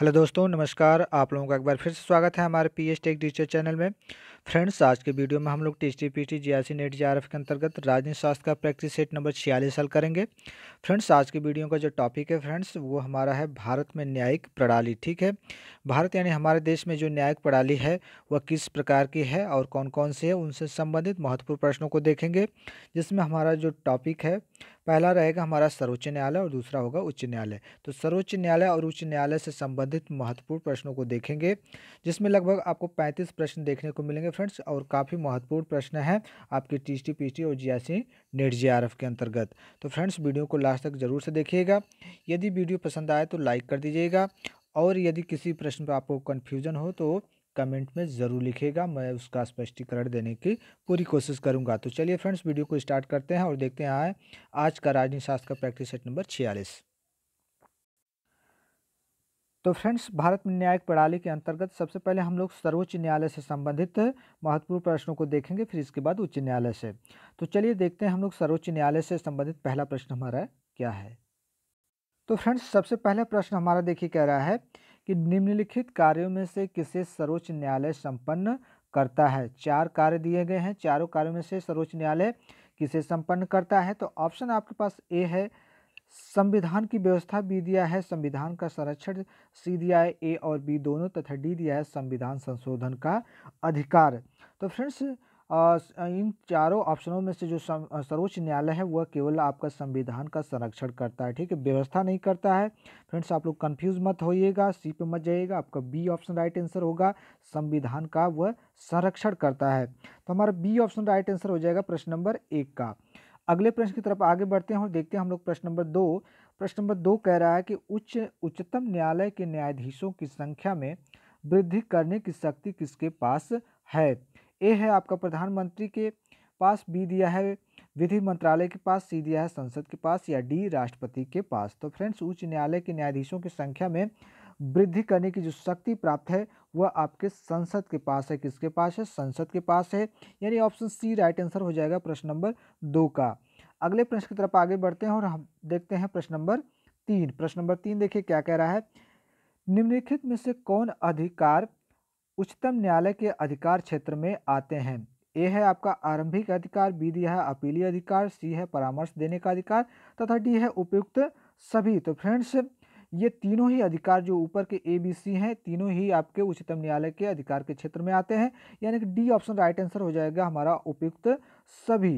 hello दोस्तों नमस्कार आप लोगों का एक बार फिर से स्वागत है हमारे P H tech digital channel में फ्रेंड्स आज के वीडियो में हम लोग T H T P T G R C net G R F के अंतर्गत राजनीति शास्त्र का प्रैक्टिस सेट नंबर छियालीस हल करेंगे फ्रेंड्स आज के वीडियो का जो टॉपिक है फ्रेंड्स वो हमारा है भारत में न्यायिक प्रणाली ठीक है भारत यानी हमारे देश में जो न्यायिक प्रणाली है वह किस प्रकार की है और कौन कौन सी है उनसे संबंधित महत्वपूर्ण प्रश्नों को देखेंगे जिसमें हमारा जो टॉपिक है पहला रहेगा हमारा सर्वोच्च न्यायालय और दूसरा होगा उच्च न्यायालय तो सर्वोच्च न्यायालय और उच्च न्यायालय से संबंधित महत्वपूर्ण प्रश्नों को देखेंगे जिसमें लगभग आपको पैंतीस प्रश्न देखने को मिलेंगे फ्रेंड्स और काफ़ी महत्वपूर्ण प्रश्न हैं आपके टी टी पी टी और G I net G R F के अंतर्गत तो फ्रेंड्स वीडियो को लास्ट तक ज़रूर से देखिएगा यदि वीडियो पसंद आए तो लाइक कर दीजिएगा और यदि किसी प्रश्न पर आपको कन्फ्यूजन हो तो कमेंट में ज़रूर लिखेगा मैं उसका स्पष्टीकरण देने की पूरी कोशिश करूंगा तो चलिए फ्रेंड्स वीडियो को स्टार्ट करते हैं और देखते हैं आज का राजनीति शास्त्र का प्रैक्टिस सेट नंबर छियालीस तो फ्रेंड्स भारत में न्यायिक प्रणाली के अंतर्गत सबसे पहले हम लोग सर्वोच्च न्यायालय से संबंधित महत्वपूर्ण प्रश्नों को देखेंगे फिर इसके बाद उच्च न्यायालय से तो चलिए देखते हैं हम लोग सर्वोच्च न्यायालय से संबंधित पहला प्रश्न हमारा क्या है तो फ्रेंड्स सबसे पहला प्रश्न हमारा देखिए कह रहा है कि निम्नलिखित कार्यों में से किसे सर्वोच्च न्यायालय संपन्न करता है चार कार्य दिए गए हैं चारों कार्यों में से सर्वोच्च न्यायालय किसे संपन्न करता है तो ऑप्शन आपके पास ए है संविधान की व्यवस्था बी दिया है संविधान का संरक्षण सी दिया है ए और बी दोनों तथा डी दिया है संविधान संशोधन का अधिकार तो फ्रेंड्स इन चारों ऑप्शनों में से जो सर्वोच्च न्यायालय है वह केवल आपका संविधान का संरक्षण करता है ठीक है व्यवस्था नहीं करता है फ्रेंड्स आप लोग कंफ्यूज मत होइएगा सी पे मत जाइएगा आपका बी ऑप्शन राइट आंसर होगा संविधान का वह संरक्षण करता है तो हमारा बी ऑप्शन राइट आंसर हो जाएगा प्रश्न नंबर एक का अगले प्रश्न की तरफ आगे बढ़ते हैं और देखते हैं हम लोग प्रश्न नंबर दो प्रश्न नंबर दो कह रहा है कि उच्च उच्चतम न्यायालय के न्यायाधीशों की संख्या में वृद्धि करने की शक्ति किसके पास है ए है आपका प्रधानमंत्री के पास बी दिया है विधि मंत्रालय के पास सी दिया है संसद के पास या डी राष्ट्रपति के पास तो फ्रेंड्स उच्च न्यायालय के न्यायाधीशों की संख्या में वृद्धि करने की जो शक्ति प्राप्त है वह आपके संसद के पास है किसके पास है संसद के पास है यानी ऑप्शन सी राइट आंसर हो जाएगा प्रश्न नंबर दो का अगले प्रश्न की तरफ आगे बढ़ते हैं और हम देखते हैं प्रश्न नंबर तीन प्रश्न नंबर तीन देखिए क्या कह रहा है निम्नलिखित में से कौन अधिकार उच्चतम न्यायालय के अधिकार क्षेत्र में आते हैं ए है आपका आरंभिक अधिकार बी दिया है अपीलीय अधिकार सी है परामर्श देने का अधिकार तथा डी है उपयुक्त सभी तो फ्रेंड्स ये तीनों ही अधिकार जो ऊपर के ए बी सी हैं तीनों ही आपके उच्चतम न्यायालय के अधिकार के क्षेत्र में आते हैं यानी कि डी ऑप्शन राइट आंसर हो जाएगा हमारा उपयुक्त सभी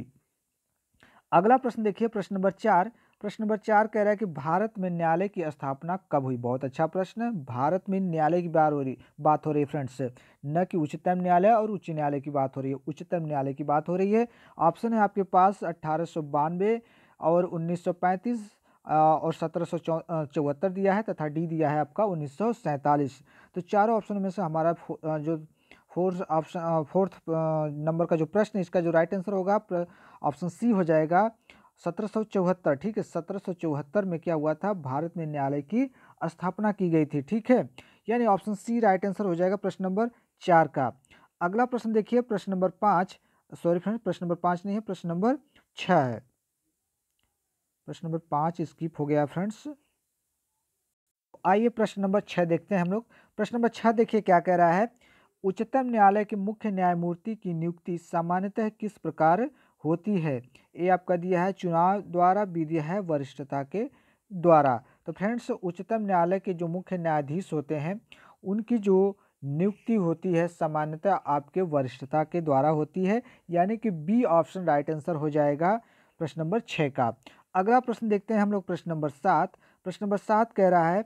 अगला प्रश्न देखिए प्रश्न नंबर चार प्रश्न नंबर चार कह रहा है कि भारत में न्यायालय की स्थापना कब हुई बहुत अच्छा प्रश्न है भारत में न्यायालय की बात हो रही बात हो रही है फ्रेंड्स न कि उच्चतम न्यायालय और उच्च न्यायालय की बात हो रही है उच्चतम न्यायालय की बात हो रही है ऑप्शन है आपके पास अट्ठारह और उन्नीस और सत्रह दिया है तथा डी दिया है आपका उन्नीस तो चारों ऑप्शन में से हमारा जो फोर्थ ऑप्शन फोर्थ नंबर का जो प्रश्न इसका जो राइट आंसर होगा ऑप्शन सी हो जाएगा 1774 ठीक है 1774 में क्या हुआ था भारत में न्यायालय की स्थापना की गई थी ठीक है यानी ऑप्शन सी राइट आंसर हो जाएगा प्रश्न नंबर चार का अगला प्रश्न देखिए प्रश्न नंबर पाँच सॉरी फ्रेंड प्रश्न नंबर पाँच नहीं है प्रश्न नंबर छः है प्रश्न नंबर पाँच स्किप हो गया फ्रेंड्स आइए प्रश्न नंबर छः देखते हैं हम लोग प्रश्न नंबर छः देखिए क्या कह रहा है उच्चतम न्यायालय के मुख्य न्यायमूर्ति की नियुक्ति सामान्यतः किस प्रकार होती है ये आपका दिया है चुनाव द्वारा बी दिया है वरिष्ठता के द्वारा तो फ्रेंड्स उच्चतम न्यायालय के जो मुख्य न्यायाधीश होते हैं उनकी जो नियुक्ति होती है सामान्यतः आपके वरिष्ठता के द्वारा होती है यानी कि बी ऑप्शन राइट आंसर हो जाएगा प्रश्न नंबर छः का अगला प्रश्न देखते हैं हम लोग प्रश्न नंबर सात प्रश्न नंबर सात कह रहा है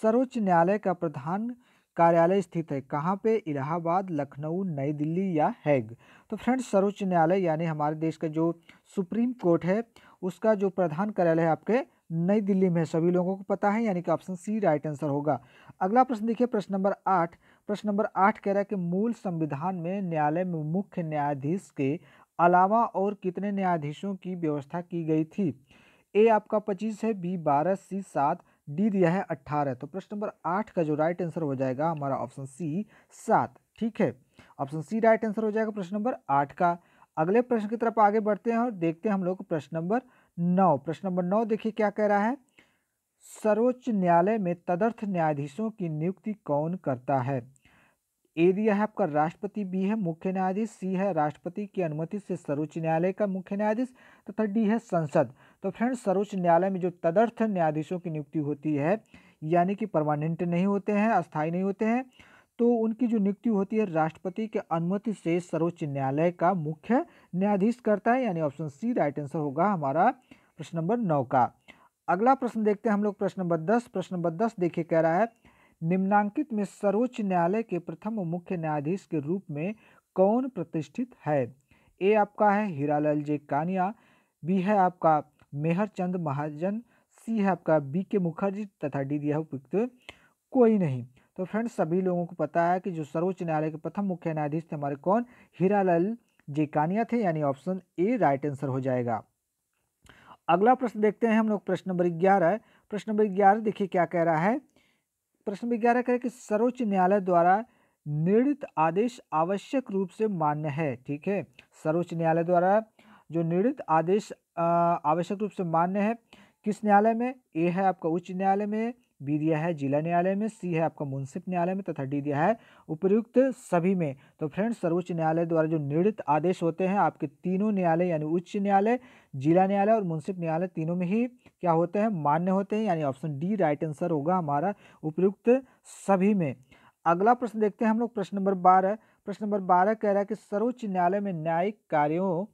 सर्वोच्च न्यायालय का प्रधान कार्यालय स्थित है कहाँ पे इलाहाबाद लखनऊ नई दिल्ली या हैग तो फ्रेंड्स सर्वोच्च न्यायालय यानी हमारे देश का जो सुप्रीम कोर्ट है उसका जो प्रधान कार्यालय है आपके नई दिल्ली में सभी लोगों को पता है यानी कि ऑप्शन सी राइट आंसर होगा अगला प्रश्न देखिए प्रश्न नंबर आठ प्रश्न नंबर आठ कह रहा है कि मूल संविधान में न्यायालय में मुख्य न्यायाधीश के अलावा और कितने न्यायाधीशों की व्यवस्था की गई थी ए आपका पच्चीस है बी बारह सी सात डी दिया है अट्ठारह तो प्रश्न नंबर आठ का जो राइट आंसर हो जाएगा हमारा ऑप्शन सी सात ठीक है ऑप्शन सी राइट आंसर हो जाएगा प्रश्न नंबर आठ का अगले प्रश्न की तरफ आगे बढ़ते हैं और देखते हैं हम लोग प्रश्न नंबर नौ प्रश्न नंबर नौ देखिए क्या कह रहा है सर्वोच्च न्यायालय में तदर्थ न्यायाधीशों की नियुक्ति कौन करता है ए दिया है आपका राष्ट्रपति बी है मुख्य न्यायाधीश सी है राष्ट्रपति की अनुमति से सर्वोच्च न्यायालय का मुख्य न्यायाधीश तथा डी है संसद तो फ्रेंड्स सर्वोच्च न्यायालय में जो तदर्थ न्यायाधीशों की नियुक्ति होती है यानी कि परमानेंट नहीं होते हैं अस्थायी नहीं होते हैं तो उनकी जो नियुक्ति होती है राष्ट्रपति के अनुमति से सर्वोच्च न्यायालय का मुख्य न्यायाधीश करता है यानी ऑप्शन सी राइट आंसर होगा हमारा प्रश्न नंबर नौ का अगला प्रश्न देखते हैं हम लोग प्रश्न नंबर दस प्रश्न नंबर दस देखिए कह रहा है निम्नांकित में सर्वोच्च न्यायालय के प्रथम मुख्य न्यायाधीश के रूप में कौन प्रतिष्ठित है ए आपका है हीरालाल जे कानिया बी है आपका मेहर चंद महाजन सी है आपका बी के मुखर्जी तथा डी दिया है कोई नहीं तो फ्रेंड्स सभी लोगों को पता है कि जो सर्वोच्च न्यायालय के प्रथम मुख्य न्यायाधीश थे हमारे कौन हीरालाल जेकानिया थे यानी ऑप्शन ए राइट आंसर हो जाएगा अगला प्रश्न देखते हैं हम लोग प्रश्न नंबर ग्यारह प्रश्न नंबर ग्यारह देखिए क्या कह रहा है प्रश्न नंबर ग्यारह कह रहा है कि सर्वोच्च न्यायालय द्वारा निर्णित आदेश आवश्यक रूप से मान्य है ठीक है सर्वोच्च न्यायालय द्वारा जो निर्णित आदेश आवश्यक रूप से मान्य है किस न्यायालय में ए है आपका उच्च न्यायालय में बी दिया है जिला न्यायालय में सी है आपका मुंसिप न्यायालय में तथा डी दिया है उपयुक्त सभी में तो फ्रेंड्स सर्वोच्च न्यायालय द्वारा जो निर्णित आदेश होते हैं आपके तीनों न्यायालय यानी उच्च न्यायालय जिला न्यायालय और मुंसिप न्यायालय तीनों में ही क्या होते हैं मान्य होते हैं यानी ऑप्शन डी राइट आंसर होगा हमारा उपयुक्त सभी में अगला प्रश्न देखते हैं हम लोग प्रश्न नंबर बारह प्रश्न नंबर बारह कह रहा है कि सर्वोच्च न्यायालय में न्यायिक कार्यों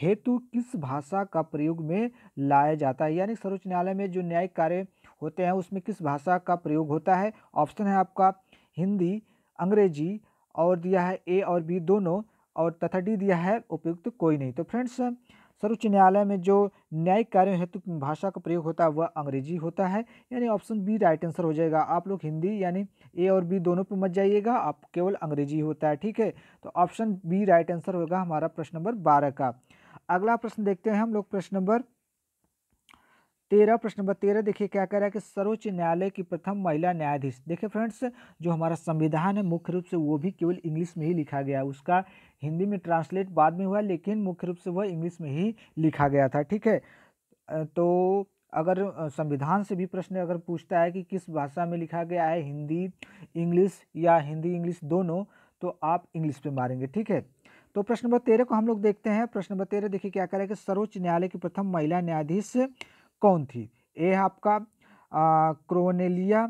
हेतु किस भाषा का प्रयोग में लाया जाता है यानी सर्वोच्च न्यायालय में जो न्यायिक कार्य होते हैं उसमें किस भाषा का प्रयोग होता है ऑप्शन है आपका हिंदी अंग्रेजी और दिया है ए और बी दोनों और तथा डी दिया है उपयुक्त कोई नहीं तो फ्रेंड्स सर्वोच्च न्यायालय में जो न्यायिक कार्य हेतु भाषा का प्रयोग होता है वह अंग्रेजी होता है यानी ऑप्शन बी राइट आंसर हो जाएगा आप लोग हिंदी यानी ए और बी दोनों पर मत जाइएगा आप केवल अंग्रेजी होता है ठीक है तो ऑप्शन बी राइट आंसर होगा हमारा प्रश्न नंबर बारह का अगला प्रश्न देखते हैं हम लोग प्रश्न नंबर तेरह प्रश्न नंबर तेरह देखिए क्या कह रहा है कि सर्वोच्च न्यायालय की प्रथम महिला न्यायाधीश देखिए फ्रेंड्स जो हमारा संविधान है मुख्य रूप से वो भी केवल इंग्लिश में ही लिखा गया उसका हिंदी में ट्रांसलेट बाद में हुआ लेकिन मुख्य रूप से वह इंग्लिश में ही लिखा गया था ठीक है तो अगर संविधान से भी प्रश्न अगर पूछता है कि किस भाषा में लिखा गया है हिंदी इंग्लिश या हिंदी इंग्लिश दोनों तो आप इंग्लिश पे मारेंगे ठीक है तो प्रश्न नंबर तेरह को हम लोग देखते हैं प्रश्न नंबर तेरह देखिए क्या करें कि सर्वोच्च न्यायालय की प्रथम महिला न्यायाधीश कौन थी ए है आपका क्रोनेलिया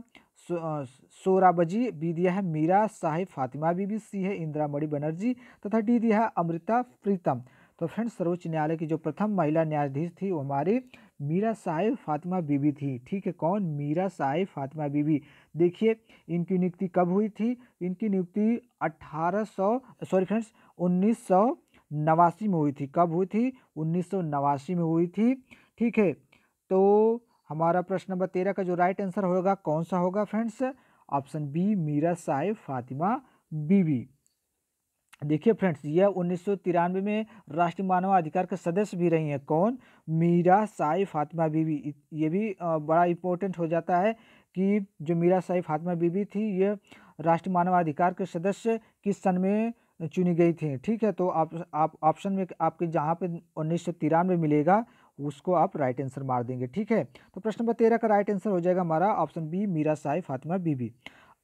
सोराबजी बी दिया है मीरा साहिब फातिमा बीबी सी है इंदिरा मणि बनर्जी तथा डी दिया है अमृता प्रीतम तो फ्रेंड्स सर्वोच्च न्यायालय की जो प्रथम महिला न्यायाधीश थी वो हमारी मीरा साहिब फातिमा बीबी थी ठीक है कौन मीरा साहिब फातिमा बीबी देखिए इनकी नियुक्ति कब हुई थी इनकी नियुक्ति 1800 सॉरी फ्रेंड्स उन्नीस नवासी में हुई थी कब हुई थी उन्नीस में हुई थी ठीक है तो हमारा प्रश्न नंबर तेरह का जो राइट आंसर होगा कौन सा होगा friends option B Meera Sahib Fatima Beevi देखिए फ्रेंड्स यह उन्नीस में राष्ट्रीय मानवाधिकार के सदस्य भी रही हैं कौन मीरा साहे फातिमा बीबी ये भी बड़ा इम्पोर्टेंट हो जाता है कि जो मीरा साई फातिमा बीबी थी ये राष्ट्रीय मानवाधिकार के सदस्य किस सन में चुनी गई थी ठीक है तो आप आप ऑप्शन में आपके जहाँ पे उन्नीस सौ तिरानवे मिलेगा उसको आप राइट आंसर मार देंगे ठीक है तो प्रश्न नंबर तेरह का राइट आंसर हो जाएगा हमारा ऑप्शन बी मीरा साई फातिमा बीबी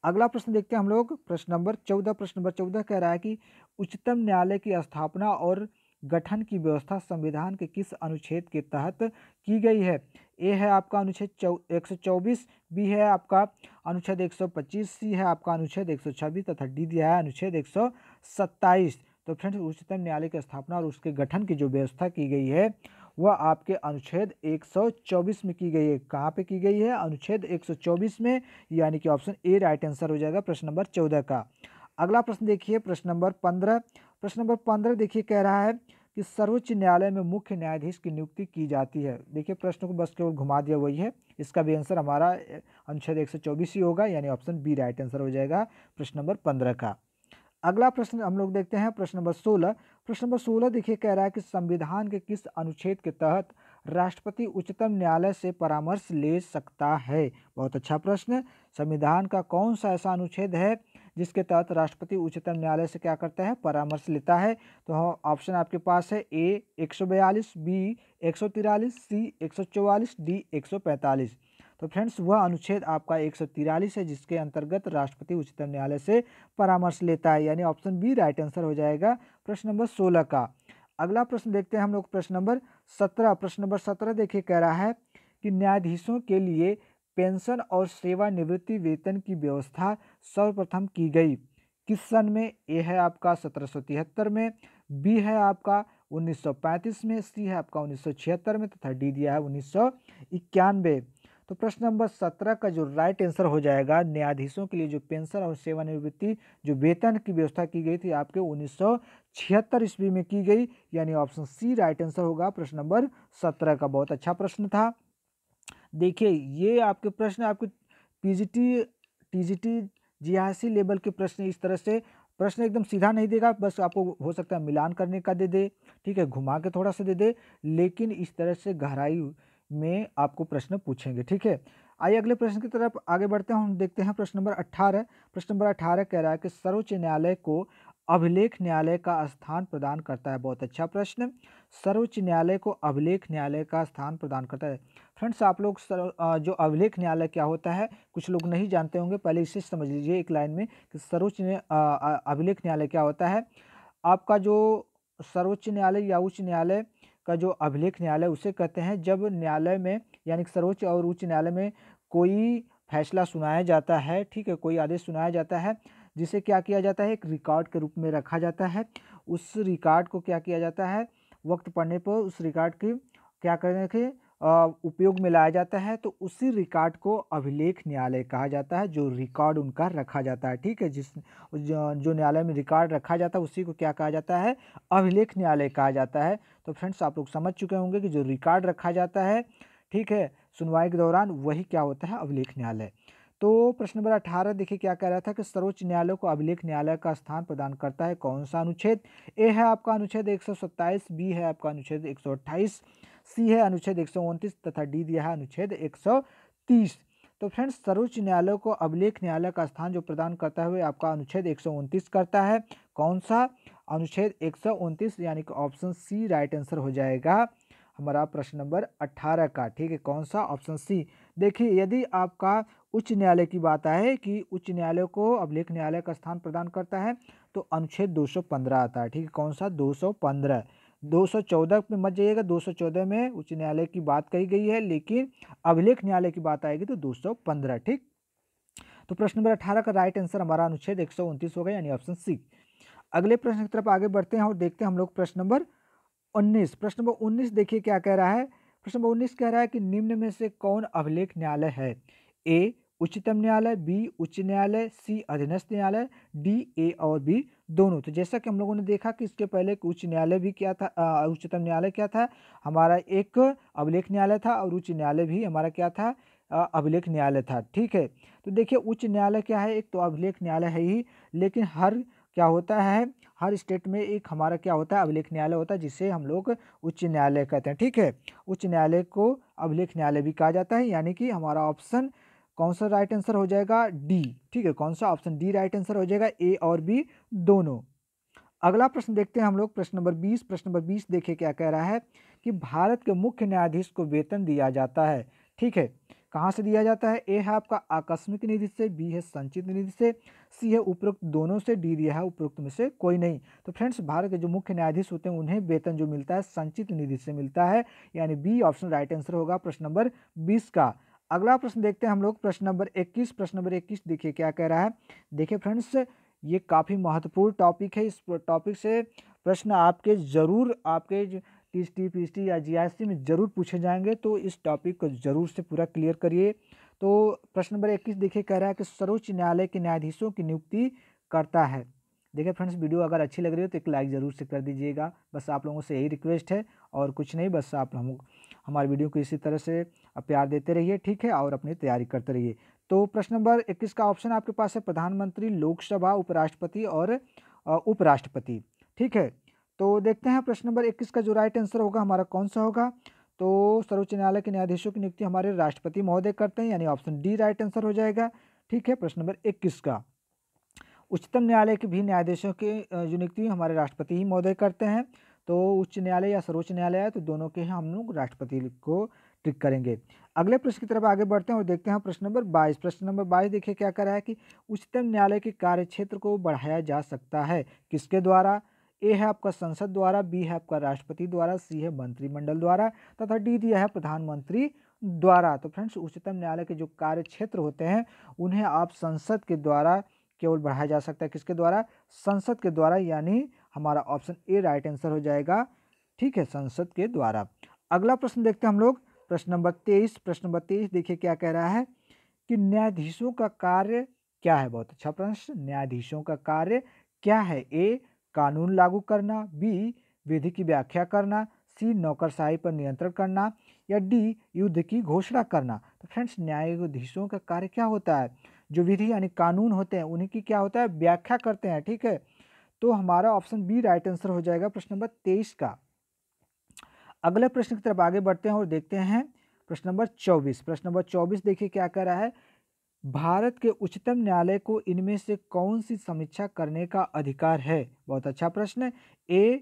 अगला प्रश्न देखते हैं हम लोग प्रश्न नंबर चौदह प्रश्न नंबर चौदह कह रहा है कि उच्चतम न्यायालय की स्थापना और गठन की व्यवस्था संविधान के किस अनुच्छेद के तहत की गई है ए है आपका अनुच्छेद चौ एक सौ चौबीस बी है आपका अनुच्छेद एक सौ पच्चीस सी है आपका अनुच्छेद एक सौ छब्बीस तथा डी दिया है अनुच्छेद एक सौ सत्ताईस तो फ्रेंड्स उच्चतम न्यायालय की स्थापना और उसके गठन की जो व्यवस्था की गई है वह आपके अनुच्छेद 124 में की गई है कहाँ पे की गई है अनुच्छेद 124 में यानी कि ऑप्शन ए राइट आंसर हो जाएगा प्रश्न नंबर चौदह का अगला प्रश्न देखिए प्रश्न नंबर पंद्रह प्रश्न नंबर पंद्रह देखिए कह रहा है कि सर्वोच्च न्यायालय में मुख्य न्यायाधीश की नियुक्ति की जाती है देखिए प्रश्न को बस केवल घुमा दिया वही है इसका भी आंसर हमारा अनुच्छेद एक ही होगा यानी ऑप्शन बी राइट आंसर हो जाएगा प्रश्न नंबर पंद्रह का अगला प्रश्न हम लोग देखते हैं प्रश्न नंबर सोलह प्रश्न नंबर सोलह देखिए कह रहा है कि संविधान के किस अनुच्छेद के तहत राष्ट्रपति उच्चतम न्यायालय से परामर्श ले सकता है बहुत अच्छा प्रश्न संविधान का कौन सा ऐसा अनुच्छेद है जिसके तहत राष्ट्रपति उच्चतम न्यायालय से क्या करता है परामर्श लेता है तो हाँ, ऑप्शन आपके पास है ए एक बी एक सी एक डी एक तो फ्रेंड्स वह अनुच्छेद आपका एक है जिसके अंतर्गत राष्ट्रपति उच्चतम न्यायालय से परामर्श लेता है यानी ऑप्शन बी राइट आंसर हो जाएगा प्रश्न नंबर सोलह का अगला प्रश्न देखते हैं हम लोग प्रश्न नंबर सत्रह प्रश्न नंबर सत्रह देखिए कह रहा है कि न्यायाधीशों के लिए पेंशन और सेवानिवृत्ति वेतन की व्यवस्था सर्वप्रथम की गई किस सन में ए है आपका सत्रह में बी है आपका 1935 में सी है आपका 1976 में तथा डी दिया है उन्नीस तो प्रश्न नंबर सत्रह का जो राइट आंसर हो जाएगा न्यायाधीशों के लिए जो पेंशन और सेवानिवृत्ति जो वेतन की व्यवस्था की गई थी आपके उन्नीस सौ छिहत्तर ईस्वी में की गई यानी ऑप्शन सी राइट आंसर होगा प्रश्न नंबर सत्रह का बहुत अच्छा प्रश्न था देखिए ये आपके प्रश्न आपके पीजीटी टीजीटी जी लेवल के प्रश्न इस तरह से प्रश्न एकदम सीधा नहीं देगा बस आपको हो सकता है मिलान करने का दे दे ठीक है घुमा के थोड़ा सा दे दे लेकिन इस तरह से गहराई में आपको प्रश्न पूछेंगे ठीक है आइए अगले प्रश्न की तरफ आगे बढ़ते हैं हम देखते हैं प्रश्न नंबर अट्ठारह प्रश्न नंबर अट्ठारह कह रहा है कि सर्वोच्च न्यायालय को अभिलेख न्यायालय का स्थान प्रदान करता है बहुत अच्छा प्रश्न सर्वोच्च न्यायालय को अभिलेख न्यायालय का स्थान प्रदान करता है फ्रेंड्स आप लोग जो अभिलेख न्यायालय क्या होता है कुछ लोग नहीं जानते होंगे पहले इसे समझ लीजिए एक लाइन में कि सर्वोच्च अभिलेख न्यायालय क्या होता है आपका जो सर्वोच्च न्यायालय या उच्च न्यायालय का जो अभिलेख न्यायालय उसे कहते हैं जब न्यायालय में यानी सर्वोच्च और उच्च न्यायालय में कोई फैसला सुनाया जाता है ठीक है कोई आदेश सुनाया जाता है जिसे क्या किया जाता है एक रिकॉर्ड के रूप में रखा जाता है उस रिकॉर्ड को क्या किया जाता है वक्त पड़ने पर उस रिकॉर्ड की क्या करेंगे उपयोग में लाया जाता है तो उसी रिकॉर्ड को अभिलेख न्यायालय कहा जाता है जो रिकॉर्ड उनका रखा जाता है ठीक है जिस जो न्यायालय में रिकॉर्ड रखा जाता है उसी को क्या कहा जाता है अभिलेख न्यायालय कहा जाता है तो फ्रेंड्स आप लोग समझ चुके होंगे कि जो रिकॉर्ड रखा जाता है ठीक है सुनवाई के दौरान वही क्या होता है अभिलेख न्यायालय तो प्रश्न नंबर अठारह देखिए क्या कह रहा था कि सर्वोच्च न्यायालय को अभिलेख न्यायालय का स्थान प्रदान करता है कौन सा अनुच्छेद ए है आपका अनुच्छेद एक बी है आपका अनुच्छेद एक सी है अनुच्छेद एक तथा डी दिया है अनुच्छेद एक तो फ्रेंड्स सर्वोच्च न्यायालय को अभिलेख न्यायालय का स्थान जो प्रदान करता है वह आपका अनुच्छेद एक करता है कौन सा अनुच्छेद एक यानी कि ऑप्शन सी राइट आंसर हो जाएगा हमारा प्रश्न नंबर 18 का ठीक है कौन सा ऑप्शन सी देखिए यदि आपका उच्च न्यायालय की बात आए कि उच्च न्यायालय को अभिलेख न्यायालय का स्थान प्रदान करता है तो अनुच्छेद दो आता है ठीक है कौन सा दो 214 में मत जाइएगा 214 में उच्च न्यायालय की बात कही गई है लेकिन अभिलेख न्यायालय की बात आएगी तो 215 ठीक तो प्रश्न नंबर 18 का राइट आंसर हमारा अनुच्छेद एक होगा यानी ऑप्शन सी अगले प्रश्न की तरफ आगे बढ़ते हैं और देखते हैं हम लोग प्रश्न नंबर उन्नीस प्रश्न नंबर उन्नीस देखिए क्या कह रहा है प्रश्न नंबर उन्नीस कह रहा है कि निम्न में से कौन अभिलेख न्यायालय है ए उच्चतम न्यायालय बी उच्च न्यायालय सी अधीनस्थ न्यायालय डी ए और बी दोनों तो जैसा कि हम लोगों ने देखा कि इसके पहले उच्च न्यायालय भी क्या था उच्चतम न्यायालय क्या था हमारा एक अभिलेख न्यायालय था और उच्च न्यायालय भी हमारा क्या था अभिलेख न्यायालय था ठीक है तो देखिए उच्च न्यायालय क्या है एक तो अभिलेख न्यायालय है ही लेकिन हर क्या होता है हर स्टेट में एक हमारा क्या होता है अभिलेख न्यायालय होता है जिसे हम लोग उच्च न्यायालय कहते हैं ठीक है उच्च न्यायालय को अभिलेख न्यायालय भी कहा जाता है यानी कि हमारा ऑप्शन कौन सा राइट आंसर हो जाएगा डी ठीक है कौन सा ऑप्शन डी राइट आंसर हो जाएगा ए और बी दोनों अगला प्रश्न देखते हैं हम लोग प्रश्न नंबर बीस प्रश्न नंबर बीस देखिए क्या कह रहा है कि भारत के मुख्य न्यायाधीश को वेतन दिया जाता है ठीक है कहाँ से दिया जाता है ए है आपका आकस्मिक निधि से बी है संचित निधि से सी है उपरोक्त दोनों से डी दिया है उपरोक्त में से कोई नहीं तो फ्रेंड्स भारत के जो मुख्य न्यायाधीश होते हैं उन्हें वेतन जो मिलता है संचित निधि से मिलता है यानी बी ऑप्शन राइट आंसर होगा प्रश्न नंबर बीस का अगला प्रश्न देखते हैं हम लोग प्रश्न नंबर 21 प्रश्न नंबर 21 देखिए क्या कह रहा है देखिए फ्रेंड्स ये काफ़ी महत्वपूर्ण टॉपिक है इस टॉपिक से प्रश्न आपके ज़रूर आपके टी टी पी टी या जी में ज़रूर पूछे जाएंगे तो इस टॉपिक को ज़रूर से पूरा क्लियर करिए तो प्रश्न नंबर इक्कीस देखिए कह रहा है कि सर्वोच्च न्यायालय के न्यायाधीशों की नियुक्ति करता है देखिए फ्रेंड्स वीडियो अगर अच्छी लग रही हो तो एक लाइक ज़रूर से कर दीजिएगा बस आप लोगों से यही रिक्वेस्ट है और कुछ नहीं बस आप हम हमारे वीडियो को इसी तरह से प्यार देते रहिए ठीक है और अपनी तैयारी करते रहिए तो प्रश्न नंबर इक्कीस का ऑप्शन आपके पास है प्रधानमंत्री लोकसभा उपराष्ट्रपति और उपराष्ट्रपति ठीक है तो देखते हैं प्रश्न नंबर इक्कीस का जो राइट आंसर होगा हमारा कौन सा होगा तो सर्वोच्च न्यायालय के न्यायाधीशों की नियुक्ति हमारे राष्ट्रपति महोदय करते हैं यानी ऑप्शन डी राइट आंसर हो जाएगा ठीक है प्रश्न नंबर इक्कीस का उच्चतम न्यायालय के भी न्यायाधीशों की जो नियुक्ति हमारे राष्ट्रपति ही महोदय करते हैं तो उच्च न्यायालय या सर्वोच्च न्यायालय है तो दोनों के हम लोग राष्ट्रपति को टिक करेंगे अगले प्रश्न की तरफ आगे बढ़ते हैं और देखते हैं प्रश्न नंबर बाईस प्रश्न नंबर बाईस देखिए क्या कर रहा है कि उच्चतम न्यायालय के कार्य क्षेत्र को बढ़ाया जा सकता है किसके द्वारा ए है आपका संसद द्वारा बी है आपका राष्ट्रपति द्वारा सी है मंत्रिमंडल द्वारा तथा डी दिया है प्रधानमंत्री द्वारा तो फ्रेंड्स उच्चतम न्यायालय के जो कार्य क्षेत्र होते हैं उन्हें आप संसद के द्वारा केवल बढ़ाया जा सकता है किसके द्वारा संसद के द्वारा यानी हमारा ऑप्शन ए राइट आंसर हो जाएगा ठीक है संसद के द्वारा अगला प्रश्न देखते हैं हम लोग प्रश्न नंबर तेईस प्रश्न नंबर तेईस देखिए क्या कह रहा है कि न्यायाधीशों का कार्य क्या है बहुत अच्छा प्रश्न न्यायाधीशों का कार्य क्या है ए कानून लागू करना बी विधि की व्याख्या करना सी नौकरशाही पर नियंत्रण करना या डी युद्ध की घोषणा करना तो फ्रेंड्स न्यायाधीशों का कार्य क्या होता है जो विधि यानी कानून होते हैं उन्हीं की क्या होता है व्याख्या करते हैं ठीक है तो हमारा ऑप्शन बी राइट आंसर हो जाएगा प्रश्न नंबर तेईस का अगले प्रश्न की तरफ आगे बढ़ते हैं और देखते हैं प्रश्न नंबर चौबीस प्रश्न नंबर चौबीस देखिए क्या कह रहा है भारत के उच्चतम न्यायालय को इनमें से कौन सी समीक्षा करने का अधिकार है बहुत अच्छा प्रश्न है ए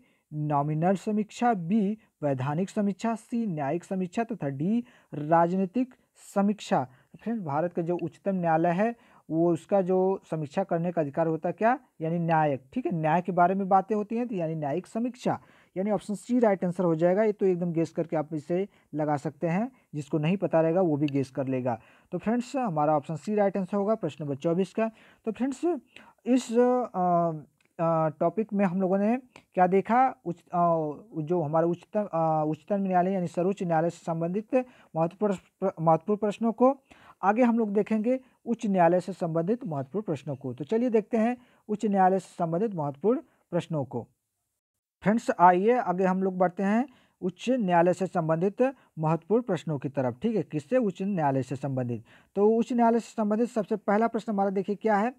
नॉमिनल समीक्षा बी वैधानिक समीक्षा सी न्यायिक समीक्षा तथा डी राजनीतिक समीक्षा फ्रेंड्स भारत का जो उच्चतम न्यायालय है वो उसका जो समीक्षा करने का अधिकार होता है क्या यानी न्यायिक ठीक है न्याय के बारे में बातें होती हैं तो यानी न्यायिक समीक्षा यानी ऑप्शन सी राइट आंसर हो जाएगा ये तो एकदम गेस करके आप इसे लगा सकते हैं जिसको नहीं पता रहेगा वो भी गेस कर लेगा तो फ्रेंड्स हमारा ऑप्शन सी राइट आंसर होगा प्रश्न नंबर चौबीस का तो फ्रेंड्स इस टॉपिक में हम लोगों ने क्या देखा उच्च जो हमारे उच्चतम उच्चतम न्यायालय यानी सर्वोच्च न्यायालय से संबंधित महत्वपूर्ण महत्वपूर्ण प्रश्नों को आगे हम लोग देखेंगे उच्च न्यायालय से संबंधित महत्वपूर्ण प्रश्नों को तो चलिए देखते हैं उच्च न्यायालय से संबंधित महत्वपूर्ण प्रश्नों को फ्रेंड्स आइए आगे हम लोग बढ़ते हैं उच्च न्यायालय से संबंधित महत्वपूर्ण प्रश्नों की तरफ ठीक है किससे उच्च न्यायालय से संबंधित तो उच्च न्यायालय से संबंधित सबसे पहला प्रश्न हमारा देखिए क्या है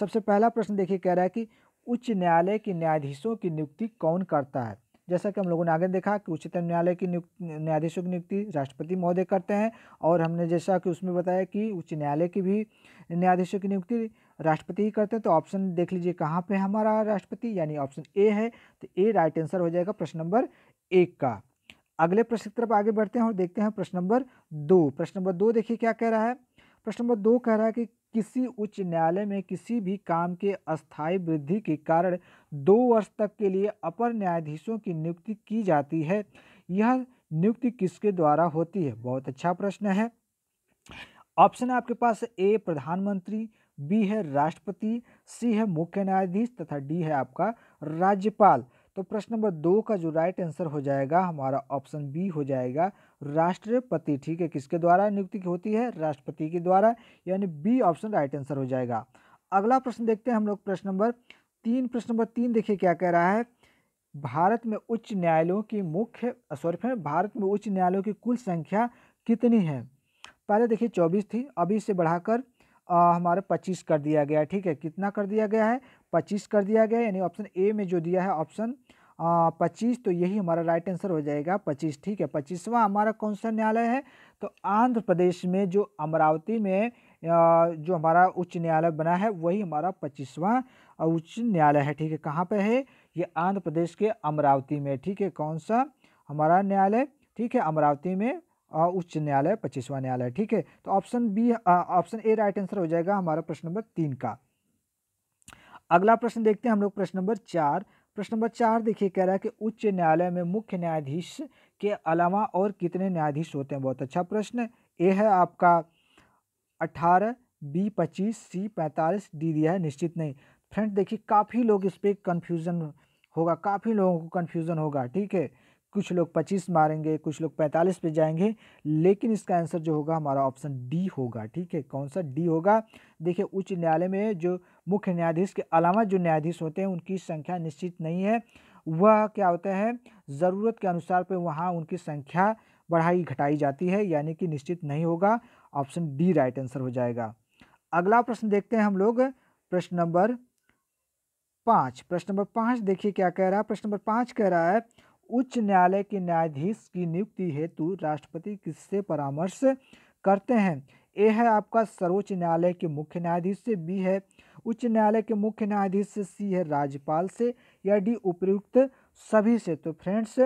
सबसे पहला प्रश्न देखिए कह रहा है कि उच्च न्यायालय के न्यायाधीशों की नियुक्ति कौन करता है जैसा कि हम लोगों ने आगे देखा कि उच्चतम न्यायालय की नियुक्ति न्यायाधीशों की नियुक्ति राष्ट्रपति महोदय करते हैं और हमने जैसा कि उसमें बताया कि उच्च न्यायालय की भी न्यायाधीशों की नियुक्ति राष्ट्रपति ही करते हैं तो ऑप्शन देख लीजिए कहाँ पर हमारा राष्ट्रपति यानी ऑप्शन ए है तो ए राइट आंसर हो जाएगा प्रश्न नंबर एक का अगले प्रश्न की तरफ आगे बढ़ते हैं और देखते हैं प्रश्न नंबर दो प्रश्न नंबर दो देखिए क्या कह रहा है प्रश्न नंबर दो कह रहा है कि किसी उच्च न्यायालय में किसी भी काम के अस्थायी वृद्धि के कारण दो वर्ष तक के लिए अपर न्यायाधीशों की नियुक्ति की जाती है यह नियुक्ति किसके द्वारा होती है बहुत अच्छा प्रश्न है ऑप्शन आपके पास ए प्रधानमंत्री बी है राष्ट्रपति सी है मुख्य न्यायाधीश तथा डी है आपका राज्यपाल तो प्रश्न नंबर दो का जो राइट आंसर हो जाएगा हमारा ऑप्शन बी हो जाएगा राष्ट्रपति ठीक है किसके द्वारा नियुक्ति होती है राष्ट्रपति के द्वारा यानी बी ऑप्शन राइट आंसर हो जाएगा अगला प्रश्न देखते हैं हम लोग प्रश्न नंबर तीन प्रश्न नंबर तीन देखिए क्या कह रहा है भारत में उच्च न्यायालयों की मुख्य सॉरी भारत में उच्च न्यायालयों की कुल संख्या कितनी है पहले देखिए चौबीस थी अभी इसे बढ़ाकर आ, हमारे पच्चीस कर दिया गया है ठीक है कितना कर दिया गया है पच्चीस कर दिया गया यानी ऑप्शन ए में जो दिया है ऑप्शन पच्चीस तो यही हमारा राइट आंसर हो जाएगा पच्चीस ठीक है पच्चीसवा हमारा कौन सा न्यायालय है तो आंध्र प्रदेश में जो अमरावती में जो हमारा उच्च न्यायालय बना है वही हमारा पच्चीसवा उच्च न्यायालय है ठीक है कहाँ पर है ये आंध्र प्रदेश के अमरावती में ठीक है कौन सा हमारा न्यायालय ठीक है अमरावती में उच्च न्यायालय पच्चीसवा न्यायालय ठीक है तो option B option A right answer हो जाएगा हमारा प्रश्न नंबर तीन का अगला प्रश्न देखते हैं हम लोग प्रश्न नंबर चार प्रश्न नंबर चार देखिए कह रहा है कि उच्च न्यायालय में मुख्य न्यायाधीश के अलावा और कितने न्यायाधीश होते हैं बहुत अच्छा प्रश्न ए है आपका अठारह बी पच्चीस सी पैंतालीस डी दिया है निश्चित नहीं फ्रेंड देखिए काफ़ी लोग इस पर कन्फ्यूज़न होगा काफ़ी लोगों को कन्फ्यूज़न होगा ठीक है कुछ लोग 25 मारेंगे कुछ लोग 45 पे जाएंगे लेकिन इसका आंसर जो होगा हमारा ऑप्शन डी होगा ठीक है कौन सा डी होगा देखिए उच्च न्यायालय में जो मुख्य न्यायाधीश के अलावा जो न्यायाधीश होते हैं उनकी संख्या निश्चित नहीं है वह क्या होता है ज़रूरत के अनुसार पे वहाँ उनकी संख्या बढ़ाई घटाई जाती है यानी कि निश्चित नहीं होगा ऑप्शन डी राइट आंसर हो जाएगा अगला प्रश्न देखते हैं हम लोग प्रश्न नंबर पाँच प्रश्न नंबर पाँच देखिए क्या कह रहा है प्रश्न नंबर पाँच कह रहा है उच्च न्यायालय के न्यायाधीश की नियुक्ति हेतु राष्ट्रपति किससे परामर्श करते हैं ए है आपका सर्वोच्च न्यायालय के मुख्य न्यायाधीश से बी है उच्च न्यायालय के मुख्य न्यायाधीश से सी है राज्यपाल से या डी उपयुक्त सभी से तो फ्रेंड्स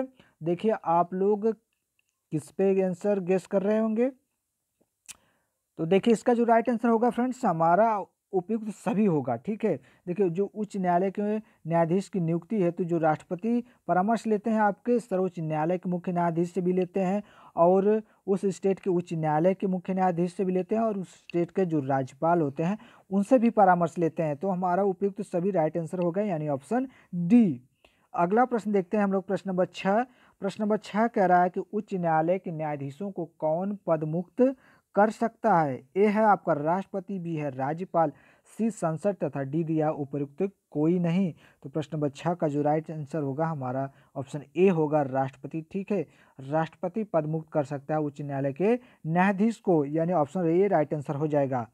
देखिए आप लोग किस पे आंसर गेस कर रहे होंगे तो देखिए इसका जो राइट आंसर होगा फ्रेंड्स हमारा उपयुक्त सभी होगा ठीक है देखिए जो उच्च न्यायालय के न्यायाधीश की नियुक्ति है तो जो राष्ट्रपति परामर्श लेते हैं आपके सर्वोच्च न्यायालय के मुख्य न्यायाधीश से भी लेते हैं और उस स्टेट के उच्च न्यायालय के मुख्य न्यायाधीश से भी लेते हैं और उस स्टेट के जो राज्यपाल होते हैं उनसे भी परामर्श लेते हैं तो हमारा उपयुक्त सभी राइट आंसर होगा यानी ऑप्शन डी अगला प्रश्न देखते हैं हम लोग प्रश्न नंबर छः प्रश्न नंबर छः कह रहा है कि उच्च न्यायालय के न्यायाधीशों को कौन पदमुक्त कर सकता है ए है आपका राष्ट्रपति बी है राज्यपाल सी संसद तथा डी दिया उपयुक्त कोई नहीं तो प्रश्न नंबर छः का जो राइट आंसर होगा हमारा ऑप्शन ए होगा राष्ट्रपति ठीक है राष्ट्रपति पदमुक्त कर सकता है उच्च न्यायालय के न्यायाधीश को यानी ऑप्शन ए राइट आंसर हो जाएगा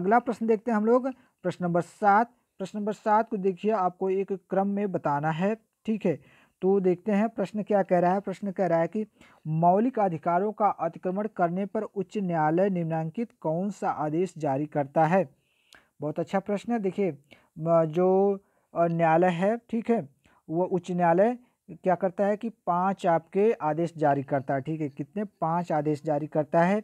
अगला प्रश्न देखते हैं हम लोग प्रश्न नंबर सात प्रश्न नंबर सात को देखिए आपको एक क्रम में बताना है ठीक है तो देखते हैं प्रश्न क्या कह रहा है प्रश्न कह रहा है कि मौलिक अधिकारों का अतिक्रमण करने पर उच्च न्यायालय निम्नांकित कौन सा आदेश जारी करता है बहुत अच्छा प्रश्न है देखिए जो न्यायालय है ठीक है वह उच्च न्यायालय क्या करता है कि पांच आपके आदेश जारी करता है ठीक है कितने पांच आदेश जारी करता है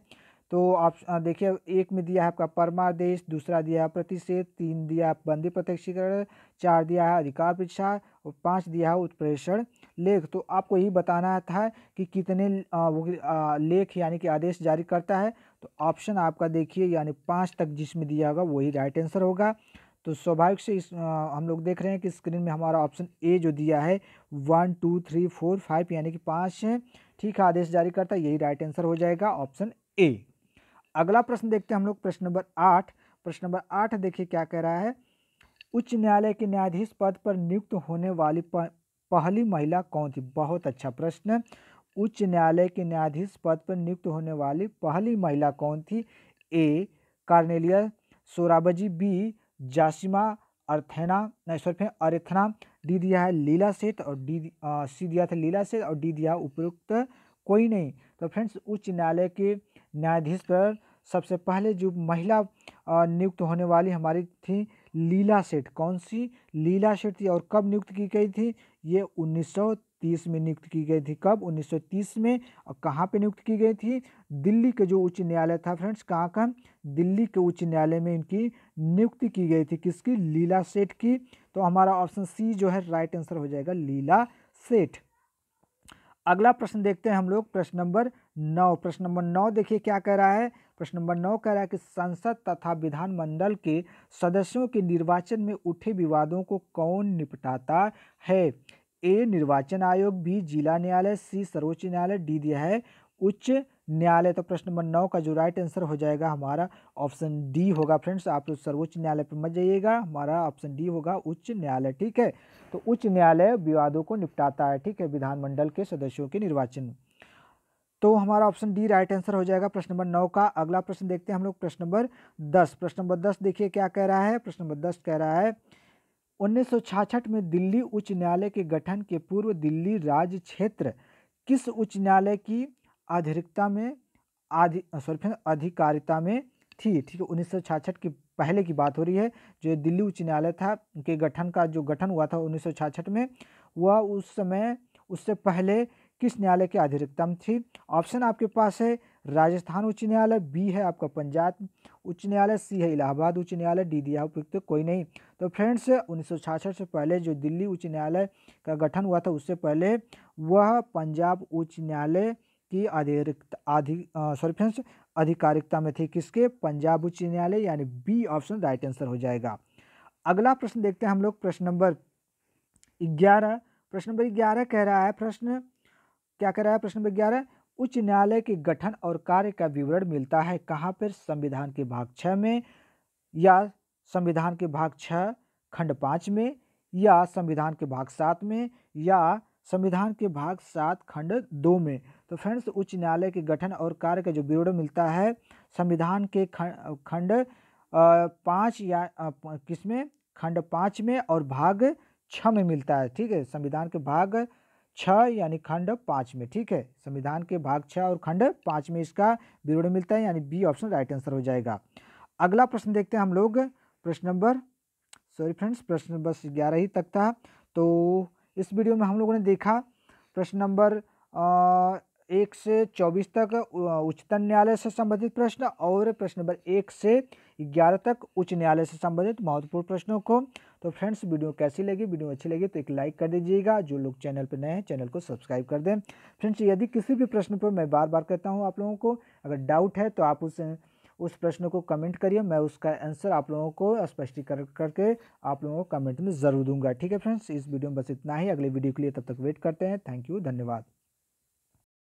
तो आप देखिए एक में दिया है आपका परमादेश दूसरा दिया है प्रतिषेध तीन दिया है बंदी प्रत्यक्षीकरण चार दिया है अधिकार परीक्षा और पाँच दिया है उत्प्रेषण लेख तो आपको यही बताना था कि कितने लेख यानी कि आदेश जारी करता है तो ऑप्शन आपका देखिए यानी पाँच तक जिसमें दिया होगा वही राइट आंसर होगा तो स्वाभाविक से इस आ, हम लोग देख रहे हैं कि स्क्रीन में हमारा ऑप्शन ए जो दिया है one two three four five यानी कि पाँच ठीक है आदेश जारी करता है यही राइट आंसर हो जाएगा ऑप्शन ए अगला प्रश्न देखते हैं हम लोग प्रश्न नंबर आठ प्रश्न नंबर आठ देखिए क्या कह रहा है उच्च न्यायालय के न्यायाधीश पद पर नियुक्त होने वाली पहली महिला कौन थी बहुत अच्छा प्रश्न उच्च न्यायालय के न्यायाधीश पद पर नियुक्त होने वाली पहली महिला कौन थी ए कार्नेलिया सोराबजी बी जासिमा अर्थेना सॉरी फिर अरेथना डी दिया है लीला सेठ और डी सी दिया था लीला सेठ और डी दिया उपयुक्त कोई नहीं तो फ्रेंड्स उच्च न्यायालय के न्यायाधीश पर सबसे पहले जो महिला नियुक्त होने वाली हमारी थी लीला सेठ कौन सी लीला सेठ थी और कब नियुक्त की गई थी ये 1930 में नियुक्त की गई थी कब 1930 में और कहाँ पे नियुक्त की गई थी दिल्ली के जो उच्च न्यायालय था फ्रेंड्स कहाँ कहाँ दिल्ली के उच्च न्यायालय में इनकी नियुक्ति की गई थी किसकी लीला सेठ की तो हमारा ऑप्शन सी जो है राइट आंसर हो जाएगा लीला सेठ अगला प्रश्न देखते हैं हम लोग प्रश्न नंबर नौ प्रश्न नंबर नौ देखिए क्या कह रहा है प्रश्न नंबर नौ कह रहा है कि संसद तथा विधानमंडल के सदस्यों के निर्वाचन में उठे विवादों को कौन निपटाता है ए निर्वाचन आयोग बी जिला न्यायालय सी सर्वोच्च न्यायालय डी दिया है उच्च न्यायालय तो प्रश्न नंबर नौ का जो राइट आंसर हो जाएगा हमारा ऑप्शन डी होगा फ्रेंड्स आप लोग सर्वोच्च न्यायालय पर मत जाइएगा हमारा ऑप्शन डी होगा उच्च न्यायालय ठीक है तो उच्च न्यायालय विवादों को निपटाता है ठीक है विधानमंडल के सदस्यों के निर्वाचन तो हमारा ऑप्शन डी राइट आंसर हो जाएगा प्रश्न नंबर नौ का अगला प्रश्न देखते हैं हम लोग प्रश्न नंबर दस प्रश्न नंबर दस देखिए क्या कह रहा है प्रश्न नंबर दस कह रहा है उन्नीस में दिल्ली उच्च न्यायालय के गठन के पूर्व दिल्ली राज्य क्षेत्र किस उच्च न्यायालय की आधिकता में आधि सॉरी अधिकारिता में थी ठीक है उन्नीस की पहले की बात हो रही है जो दिल्ली उच्च न्यायालय था के गठन का जो गठन हुआ था उन्नीस में वह उस समय उससे पहले किस न्यायालय की अधिकतम थी ऑप्शन आपके पास है राजस्थान उच्च न्यायालय बी है आपका पंजाब उच्च न्यायालय सी है इलाहाबाद उच्च न्यायालय डी दिया उपयुक्त तो कोई नहीं तो फ्रेंड्स उन्नीस से पहले जो दिल्ली उच्च न्यायालय का गठन हुआ था उससे पहले वह पंजाब उच्च न्यायालय की अधिरिक्त अधि सॉरी फ्रेंड्स आधिकारिकता में थी किसके पंजाब उच्च न्यायालय यानी बी ऑप्शन राइट आंसर हो जाएगा अगला प्रश्न देखते हैं हम लोग प्रश्न नंबर ग्यारह प्रश्न नंबर ग्यारह कह रहा है प्रश्न क्या कह रहा है प्रश्न ग्यारह उच्च न्यायालय के गठन और कार्य का विवरण मिलता है कहाँ पर संविधान के भाग छः में या संविधान के भाग छः खंड पाँच में या संविधान के भाग सात में या संविधान के भाग सात खंड दो में तो फ्रेंड्स उच्च न्यायालय के गठन और कार्य का जो विवरण मिलता है संविधान के खंड खंड पाँच या किसमें खंड पाँच में और भाग छः में मिलता है ठीक है संविधान के भाग छः यानी खंड पाँच में ठीक है संविधान के भाग छः और खंड पाँच में इसका विवरण मिलता है यानी बी ऑप्शन राइट आंसर हो जाएगा अगला प्रश्न देखते हैं हम लोग प्रश्न नंबर सॉरी फ्रेंड्स प्रश्न नंबर ग्यारह ही तक था तो इस वीडियो में हम लोगों ने देखा प्रश्न नंबर एक से चौबीस तक उच्चतम न्यायालय से संबंधित प्रश्न और प्रश्न नंबर एक से ग्यारह तक उच्च न्यायालय से संबंधित महत्वपूर्ण प्रश्नों को तो फ्रेंड्स वीडियो कैसी लगी वीडियो अच्छी लगी तो एक लाइक कर दीजिएगा जो लोग चैनल पर नए हैं चैनल को सब्सक्राइब कर दें फ्रेंड्स यदि किसी भी प्रश्न पर मैं बार बार कहता हूँ आप लोगों को अगर डाउट है तो आप उस उस प्रश्न को कमेंट करिए मैं उसका आंसर आप लोगों को स्पष्टीकरण करके आप लोगों को कमेंट में ज़रूर दूंगा ठीक है फ्रेंड्स इस वीडियो में बस इतना ही अगले वीडियो के लिए तब तक वेट करते हैं थैंक यू धन्यवाद